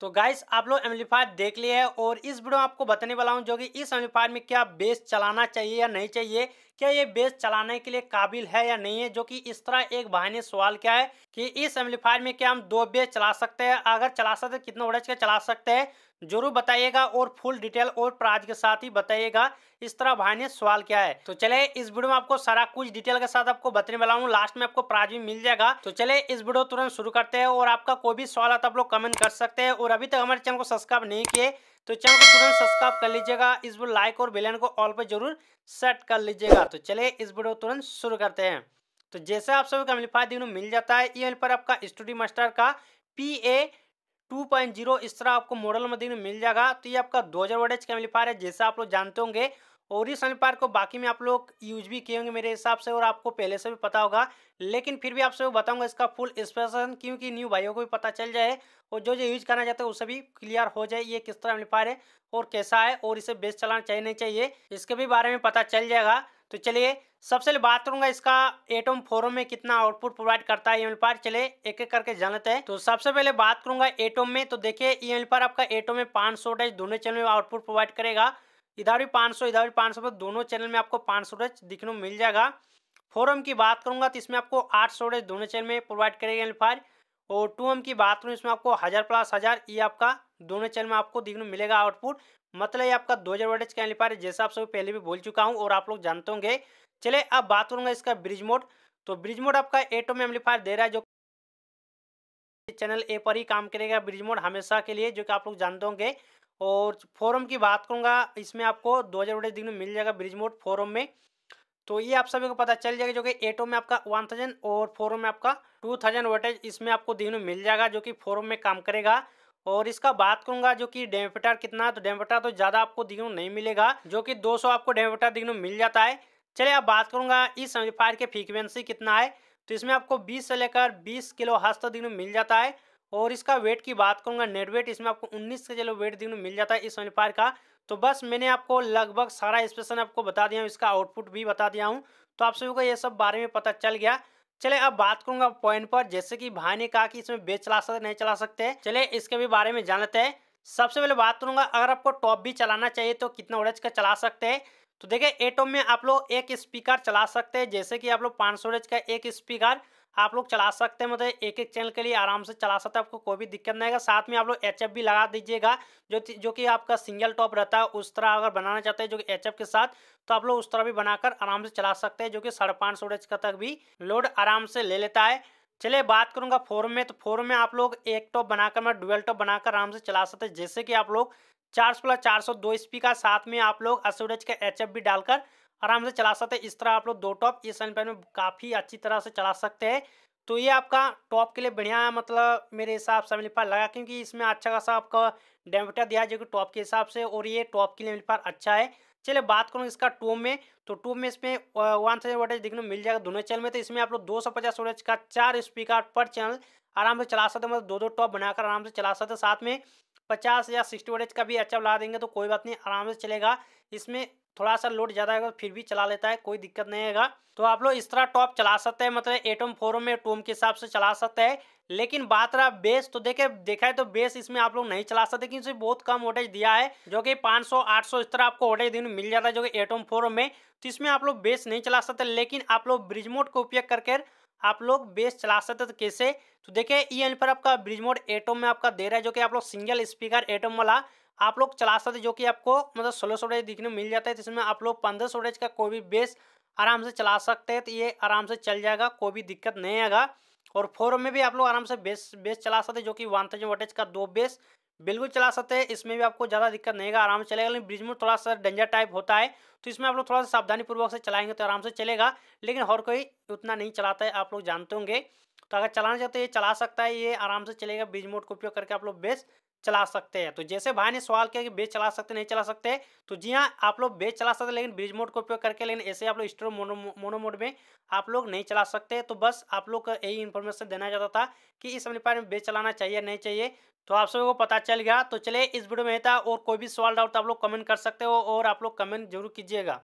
तो गाइस आप लोग एम्पलीफायर देख लिए है और इस वीडियो में आपको बताने वाला हूं जो कि इस एम्पलीफायर में क्या बेस चलाना चाहिए या नहीं चाहिए क्या ये बेस चलाने के लिए काबिल है या नहीं है जो कि इस तरह एक भाई ने सवाल किया है कि इस एम्पलीफायर में क्या हम दो बेस चला सकते हैं अगर चला सकते कितना वोल्टेज का चला सकते हैं जरूर बताइएगा और फुल डिटेल और प्राइज के साथ ही बताइएगा इस तरह भाई ने सवाल क्या है तो चले इस वीडियो में आपको सारा कुछ डिटेल के साथ आपको बताने वाला हूँ लास्ट में आपको प्राइज भी मिल जाएगा तो चले इस वीडियो तुरंत शुरू करते हैं और आपका कोई भी सवाल तो आप लोग कमेंट कर सकते हैं और अभी तक हमारे चैनल को सब्सक्राइब नहीं किए तो चैनल को तुरंत सब्सक्राइब कर लीजिएगा इस वीडियो लाइक और बेलन को ऑल पर जरूर सेट कर लीजिएगा तो चले इस वीडियो तुरंत शुरू करते हैं तो जैसे आप सभी को मिल जाता है ई पर आपका स्टूडियो मास्टर का P A two point zero इस तरह आपको मॉडल में देखने मिल जाएगा तो ये आपका दो हज़ार वोटेज का एम्पलीफायर है जैसा आप लोग जानते होंगे और इस एम्पलीफायर को बाकी में आप लोग यूज भी किए होंगे मेरे हिसाब से और आपको पहले से भी पता होगा लेकिन फिर भी आप सभी बताऊंगा इसका फुल स्पेशन क्योंकि न्यू भाइयों को भी पता चल जाए और जो जो यूज करना चाहते हैं उसे भी क्लियर हो जाए ये किस तरह एम्पलीफायर है और कैसा है और इसे बेस्ट चलाना चाहिए नहीं चाहिए इसके भी बारे में पता चल जाएगा तो चलिए सबसे पहले बात करूंगा इसका एटम फोरम में कितना आउटपुट प्रोवाइड करता है ईएमएल चले एक एक करके जानते हैं तो सबसे पहले बात करूंगा एटम में तो देखिए ईएमएल आपका एटम में पांच सौ दोनों चैनल में आउटपुट प्रोवाइड करेगा इधर भी 500 इधर भी 500 सौ दोनों चैनल में आपको पांच सौ दिखने मिल जाएगा फोरम की बात करूंगा तो इसमें आपको आठ सौ दोनों चैनल में प्रोवाइड करेगा एल्फायर और टू की बात करूँ इसमें आपको हज़ार प्लस हज़ार ये आपका दोनों चैनल में आपको दिखने मिलेगा आउटपुट मतलब ये आपका 2000 हज़ार का एल्फायर जैसा आप सभी पहले भी बोल चुका हूँ और आप लोग जानते होंगे चले अब बात करूंगा इसका ब्रिज मोड तो ब्रिज मोड आपका एटम एम्पलीफायर दे रहा है जो चैनल ए पर ही काम करेगा ब्रिज मोड हमेशा के लिए जो कि आप लोग जानते होंगे और फोरम की बात करूंगा इसमें आपको दो हज़ार रुपये दिन में मिल जाएगा ब्रिज मोड फोरम में तो ये आप सभी को पता चल जाएगा जो कि एटो में आपका वन थाउजेंड और फोरम में आपका टू थाउजेंड वोटेज इसमें आपको दिन में मिल जाएगा जो कि फोरम में काम करेगा और इसका बात करूंगा जो कि डेम्पेटर कितना है तो डेम्पेटर तो ज़्यादा आपको दिनों नहीं मिलेगा जो कि 200 आपको डेम्पेटर दिनों मिल जाता है चलिए अब बात करूंगा इस एम्पलीफायर के फ्रीक्वेंसी कितना है तो इसमें आपको 20 से लेकर 20 किलो हस्त दिन में मिल जाता है और इसका वेट की बात करूंगा नेट वेट इसमें आपको 19 के चलो वेट दिन में मिल जाता है इस एम्पलीफायर का तो बस मैंने आपको लगभग सारा स्पेशन आपको बता दिया हूँ इसका आउटपुट भी बता दिया हूँ तो आप सभी को यह सब बारे में पता चल गया चले अब बात करूंगा पॉइंट पर जैसे कि भाई ने कहा कि इसमें बेच चला सकते नहीं चला सकते चले इसके भी बारे में जान लेते हैं सबसे पहले बात करूंगा अगर आपको टॉप भी चलाना चाहिए तो कितना ओरेज का चला सकते हैं तो देखिए एटोम में आप लोग एक स्पीकर चला सकते हैं जैसे कि आप लोग पाँच सौ का एक स्पीकर आप लोग चला सकते हैं मतलब एक एक चैनल के लिए आराम से चला सकते हैं आपको कोई भी दिक्कत नहीं आएगा साथ में आप लोग एच भी लगा दीजिएगा जो जो कि आपका सिंगल टॉप रहता है उस तरह अगर बनाना चाहते हैं जो कि एच के साथ तो आप लोग उस तरह भी बनाकर आराम से चला सकते हैं जो कि साढ़े पाँच सौ का तक भी लोड आराम से ले लेता है चलिए बात करूंगा फोरम में तो फोरम में आप लोग एक टॉप बनाकर मैं डुअल टॉप बनाकर आराम से चला सकते हैं जैसे कि आप लोग चार सौ प्लस चार सौ दो स्पी का साथ में आप लोग अस्वीडज का एच भी डालकर आराम से चला सकते हैं इस तरह आप लोग दो टॉप इस अनपैन में काफ़ी अच्छी तरह से चला सकते हैं तो ये आपका टॉप के लिए बढ़िया मतलब मेरे हिसाब से अमिलफार लगा क्योंकि इसमें अच्छा खासा आपका डेमोटा दिया जो कि टॉप के हिसाब से और ये टॉप के लिए अमिलफार अच्छा है चलिए बात करूँ इसका टूब में तो टूब में इसमें वन थाउजेंड वोटेज देखने मिल जाएगा दोनों चैनल में तो इसमें आप लोग दो सौ पचास वोटेज का चार स्पीकर पर चैनल आराम से चला सकते हैं मतलब दो दो टॉप बनाकर आराम से चला सकते हैं साथ में पचास या सिक्सटी वोल्टेज का भी अच्छा ला देंगे तो कोई बात नहीं आराम से चलेगा इसमें थोड़ा सा लोड ज़्यादा आएगा तो फिर भी चला लेता है कोई दिक्कत नहीं आएगा तो आप लोग इस तरह टॉप चला सकते हैं मतलब एटम फोरों में टोम के हिसाब से चला सकते हैं लेकिन बात रहा बेस तो देखे देखा है तो बेस इसमें आप लोग नहीं चला सकते क्योंकि बहुत कम वोटेज दिया है जो कि 500 800 इस तरह आपको वोटेज दिन मिल जाता है जो कि एटम फोर में तो इसमें आप लोग बेस नहीं चला सकते लेकिन आप लोग ब्रिजमोट का उपयोग करके आप लोग बेस चला सकते तो कैसे तो देखिए ये यहाँ पर आपका ब्रिज मोड एटम में आपका दे रहा है जो कि आप लोग सिंगल स्पीकर एटम वाला आप लोग चला सकते जो कि आपको मतलब सोलह सौ दिखने में मिल जाता है जिसमें आप लोग पंद्रह सौ का कोई भी बेस आराम से चला सकते हैं तो ये आराम से चल जाएगा कोई भी दिक्कत नहीं आएगा और फोरम में भी आप लोग आराम से बेस बेस चला सकते हैं जो कि वन थाउजेंड वोटेज का दो बेस बिल्कुल चला सकते हैं इसमें भी आपको ज़्यादा दिक्कत नहीं होगा आराम से चलेगा लेकिन ब्रिज में थोड़ा सा डेंजर टाइप होता है तो इसमें आप लोग थोड़ा सा सावधानी पूर्वक से चलाएंगे तो आराम से चलेगा लेकिन हर कोई उतना नहीं चलाता है आप लोग जानते होंगे तो अगर चलाना चाहते ये चला सकता है ये आराम से चलेगा ब्रिज मोड का उपयोग करके आप लोग बेस चला सकते हैं तो जैसे भाई ने सवाल किया कि बेच चला सकते नहीं चला सकते तो जी हाँ आप लोग बेच चला सकते लेकिन ब्रिज मोड का उपयोग करके लेकिन ऐसे आप लोग स्टोर मोनो मोनो मोड में आप लोग नहीं चला सकते तो बस आप लोग का यही इन्फॉर्मेशन देना चाहता था कि इस एम्पलीफायर में बेच चलाना चाहिए नहीं चाहिए तो आप सभी को पता चल गया तो चलिए इस वीडियो में था और कोई भी सवाल डाउट आप लोग कमेंट कर सकते हो और आप लोग कमेंट जरूर कीजिएगा